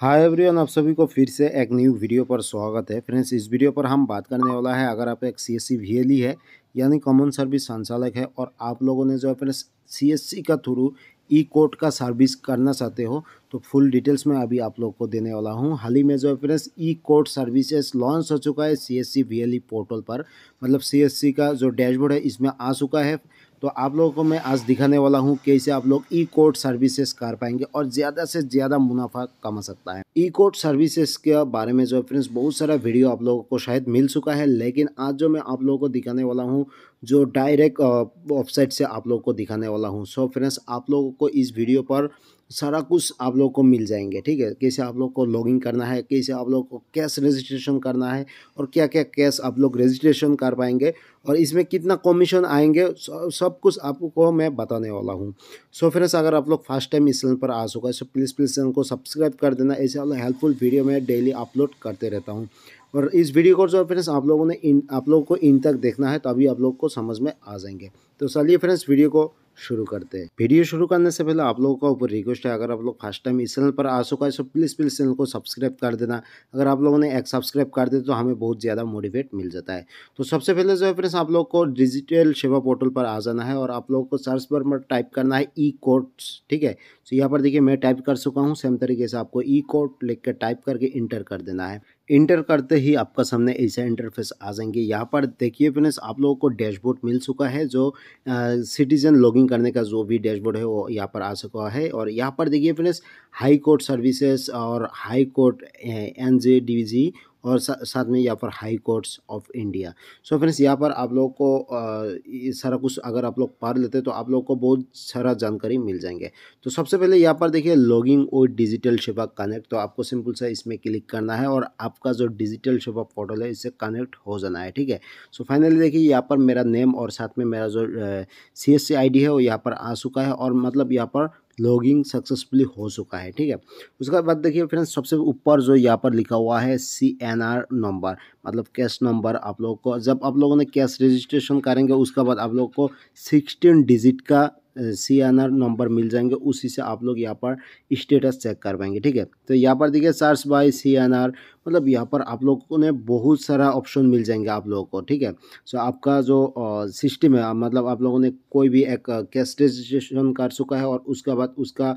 hi everyone आप सभी को फिर से एक न्यू वीडियो पर स्वागत है फ्रेंड्स इस वीडियो पर हम बात करने वाला है अगर आप एक सीएससी एस e है यानी कॉमन सर्विस संचालक है और आप लोगों ने जो है फ्रेंड्स सीएससी का थ्रू ई कोर्ट का सर्विस करना चाहते हो तो फुल डिटेल्स में अभी आप लोग को देने वाला हूँ हाल ही में जो है friends e court services launch हो चुका है सी एस पोर्टल पर मतलब सी का जो डैशबोर्ड है इसमें आ चुका है तो आप लोगों को मैं आज दिखाने वाला हूँ कैसे आप लोग ई कोर्ट सर्विसेज कर पाएंगे और ज़्यादा से ज़्यादा मुनाफा कमा सकता है ई कोर्ट सर्विसेज के बारे में जो फ्रेंड्स बहुत सारा वीडियो आप लोगों को शायद मिल चुका है लेकिन आज जो मैं आप लोगों को दिखाने वाला हूँ जो डायरेक्ट वेबसाइट से आप लोगों को दिखाने वाला हूँ सो फ्रेंड्स आप लोगों को इस वीडियो पर सारा कुछ आप लोग को मिल जाएंगे ठीक है कैसे आप लोग को लॉगिन करना है कैसे आप लोग को कैश रजिस्ट्रेशन करना है और क्या क्या कैश आप लोग रजिस्ट्रेशन कर पाएंगे और इसमें कितना कमीशन आएंगे सब कुछ आपको मैं बताने वाला हूँ सो फ्रेंड्स अगर आप लोग फर्स्ट टाइम इस चैनल पर आ चुका है सो प्लीज़ प्लीज़ चैनल को सब्सक्राइब कर देना ऐसे हेल्पफुल वीडियो मैं डेली अपलोड करते रहता हूँ और इस वीडियो को जो फ्रेंड्स आप लोगों ने इन आप लोगों को इन तक देखना है तभी तो आप लोग को समझ में आ जाएंगे तो चलिए फ्रेंड्स वीडियो को शुरू करते हैं वीडियो शुरू करने से पहले आप लोगों का ऊपर रिक्वेस्ट है अगर आप लोग फर्स्ट टाइम इस चैनल पर आ चुका है तो प्लीज़ प्लीज़ चैनल को सब्सक्राइब कर देना अगर आप लोगों ने एक सब्सक्राइब कर दे तो हमें बहुत ज़्यादा मोटिवेट मिल जाता है तो सबसे पहले जो है फ्रेंड्स आप लोग को डिजिटल सेवा पोर्टल पर आ जाना है और आप लोगों को सर्च पर टाइप करना है ई कोड्स ठीक है तो यहाँ पर देखिए मैं टाइप कर चुका हूँ सेम तरीके से आपको ई कोड लिख कर टाइप करके इंटर कर देना है इंटर करते ही आपका सामने ऐसा इंटरफेस आ जाएंगे यहाँ पर देखिए फ्रेंड्स आप लोगों को डैशबोर्ड मिल चुका है जो सिटीजन लॉगिंग करने का जो भी डैशबोर्ड है वो यहाँ पर आ चुका है और यहाँ पर देखिए फ्रेंड्स हाई कोर्ट सर्विसेज और high court N J D G और सा, साथ में यहाँ पर high courts of India so friends यहाँ पर आप लोग को आ, सारा कुछ अगर आप लोग पढ़ लेते तो आप लोग को बहुत सारा जानकारी मिल जाएंगे तो सबसे पहले यहाँ पर देखिए लॉगिंग और डिजिटल शेबा कनेक्ट तो आपको सिंपल सा इसमें क्लिक करना है और आपका जो डिजिटल शेबा पोर्टल है इससे कनेक्ट हो जाना है ठीक है सो फाइनली देखिए यहाँ पर मेरा नेम और साथ में मेरा जो सी एस है वो यहाँ पर आ चुका है और मतलब यहाँ पर लॉगिंग सक्सेसफुली हो चुका है ठीक है उसके बाद देखिए फ्रेंड्स सबसे ऊपर जो यहाँ पर लिखा हुआ है सी एन आर नंबर मतलब कैश नंबर आप लोगों को जब आप लोगों ने कैश रजिस्ट्रेशन करेंगे उसके बाद आप लोग को सिक्सटीन डिजिट का सी एन आर नंबर मिल जाएंगे उसी से आप लोग यहाँ पर स्टेटस चेक कर पाएंगे ठीक है तो यहाँ पर देखिए search by C N R मतलब यहाँ पर आप लोगों ने बहुत सारा ऑप्शन मिल जाएंगे आप लोगों को ठीक है सो आपका जो सिस्टम है मतलब आप लोगों ने कोई भी एक कैश रजिस्ट्रेशन कर चुका है और उसके बाद उसका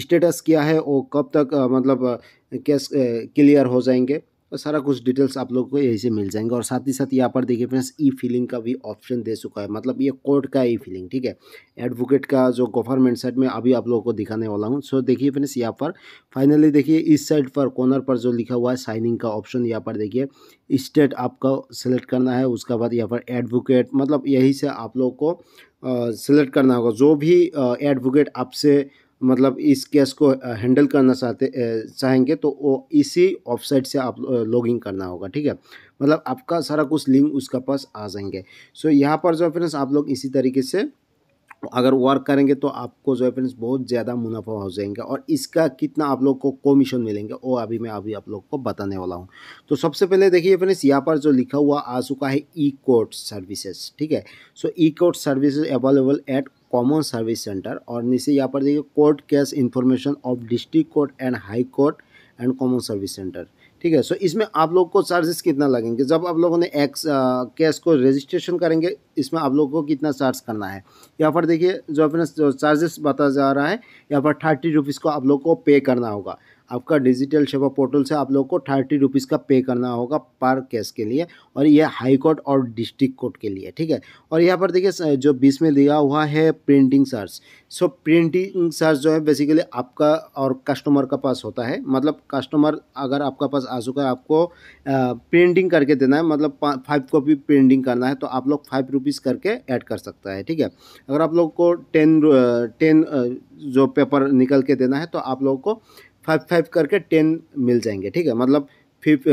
स्टेटस किया है वो कब तक मतलब कैश क्लियर हो जाएंगे और सारा कुछ डिटेल्स आप लोग को यहीं से मिल जाएंगे और साथ ही साथ यहाँ पर देखिए फ्रेंड्स ई फिलिंग का भी ऑप्शन दे चुका है मतलब ये कोर्ट का ई फिलिंग ठीक है एडवोकेट का जो गवर्नमेंट साइड में अभी आप लोगों को दिखाने वाला हूँ सो देखिए फ्रेंड्स यहाँ पर फाइनली देखिए इस साइड पर कॉर्नर पर जो लिखा हुआ है साइनिंग का ऑप्शन यहाँ पर देखिए स्टेट आपका सेलेक्ट करना है उसके बाद यहाँ पर एडवोकेट मतलब यही से आप लोग को सेलेक्ट करना होगा जो भी एडवोकेट आपसे मतलब इस केस को हैंडल करना चाहते चाहेंगे तो वो इसी वेबसाइट से आप लॉगिंग करना होगा ठीक है मतलब आपका सारा कुछ लिंक उसके पास आ जाएंगे सो so, यहाँ पर जो है फ्रेंड्स आप लोग इसी तरीके से अगर वर्क करेंगे तो आपको जो है फ्रेंड्स बहुत ज़्यादा मुनाफा हो जाएंगे और इसका कितना आप लोग को कमीशन मिलेंगे वो अभी मैं अभी आप लोग को बताने वाला हूँ तो सबसे पहले देखिए फ्रेंड्स यहाँ पर जो लिखा हुआ आ चुका है ई कोर्ट सर्विसेज ठीक है so e court services available at common service centre और नीचे यहाँ पर देखिए court case information of district court and high court and common service centre ठीक है सो इसमें आप लोग को चार्जेस कितना लगेंगे जब आप लोगों ने एक्स केस को रजिस्ट्रेशन करेंगे इसमें आप लोगों को कितना चार्ज करना है यहाँ पर देखिए जो अपना चार्जेस बताया जा रहा है यहाँ पर थर्टी रुपीज़ को आप लोग को पे करना होगा आपका डिजिटल सेवा पोर्टल से आप लोग को थर्टी रुपीज़ का पे करना होगा पर केस के लिए और ये हाई कोर्ट और डिस्ट्रिक्ट कोर्ट के लिए ठीक है और यहाँ पर देखिए जो बीस में दिया हुआ है printing charge so printing charge जो है बेसिकली आपका और कस्टमर का पास होता है मतलब कस्टमर अगर आपका पास आ चुका है आपको प्रिंटिंग करके देना है मतलब फाइव कॉपी प्रिंटिंग करना है तो आप लोग फाइव रुपीज़ करके ऐड कर सकता है ठीक है अगर आप लोग को टेन टेन जो पेपर निकल के देना है तो आप लोग को फाइव फाइव करके टेन मिल जाएंगे ठीक है मतलब फिफ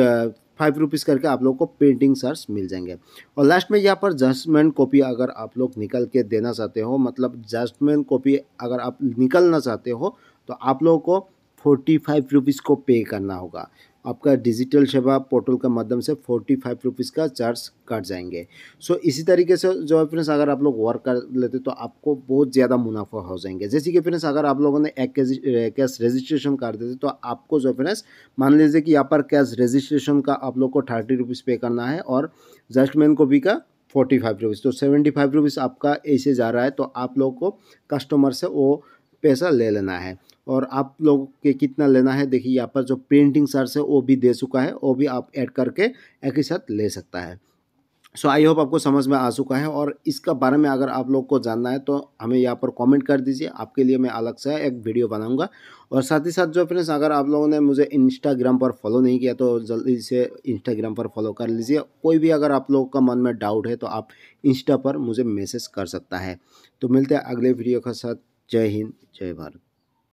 फाइव रुपीज़ करके आप लोग को प्रिंटिंग चार्ज मिल जाएंगे और लास्ट में यहाँ पर जजमेंट कॉपी अगर आप लोग निकल के देना चाहते हो मतलब जजमेंट कॉपी अगर आप निकलना चाहते हो तो आप लोगों को फोर्टी फाइव रुपीज़ को पे करना होगा आपका डिजिटल सेवा पोर्टल का माध्यम से फोर्टी फाइव रुपीज़ का चार्ज काट जाएंगे सो so, इसी तरीके से जो है फ्रेंड्स अगर आप लोग वर्क कर लेते तो आपको बहुत ज़्यादा मुनाफा हो जाएंगे जैसे कि फ्रेंड्स अगर आप लोगों ने एक कैश रजिस्ट्रेशन कर देते तो आपको जो फ्रेंड्स मान लीजिए कि यहाँ पर कैश रजिस्ट्रेशन का आप लोग को थर्टी रुपीज़ पे करना है और जस्टमैन कॉपी का फोर्टी फाइव रुपीज़ तो सेवेंटी फाइव रुपीज़ आपका ऐसे जा रहा है तो आप लोग को कस्टमर से वो पैसा ले लेना है और आप लोगों के कितना लेना है देखिए यहाँ पर जो प्रिंटिंग चार्ज है वो भी दे चुका है वो भी आप ऐड करके एक ही साथ ले सकता है सो आई होप आपको समझ में आ चुका है और इसका बारे में अगर आप लोग को जानना है तो हमें यहाँ पर कमेंट कर दीजिए आपके लिए मैं अलग से एक वीडियो बनाऊंगा और साथ ही साथ जो फ्रेंड्स अगर आप लोगों ने मुझे इंस्टाग्राम पर फॉलो नहीं किया तो जल्दी से इंस्टाग्राम पर फॉलो कर लीजिए कोई भी अगर आप लोगों का मन में डाउट है तो आप इंस्टा पर मुझे मैसेज कर सकता है तो मिलते हैं अगले वीडियो के साथ जय हिंद जय भारत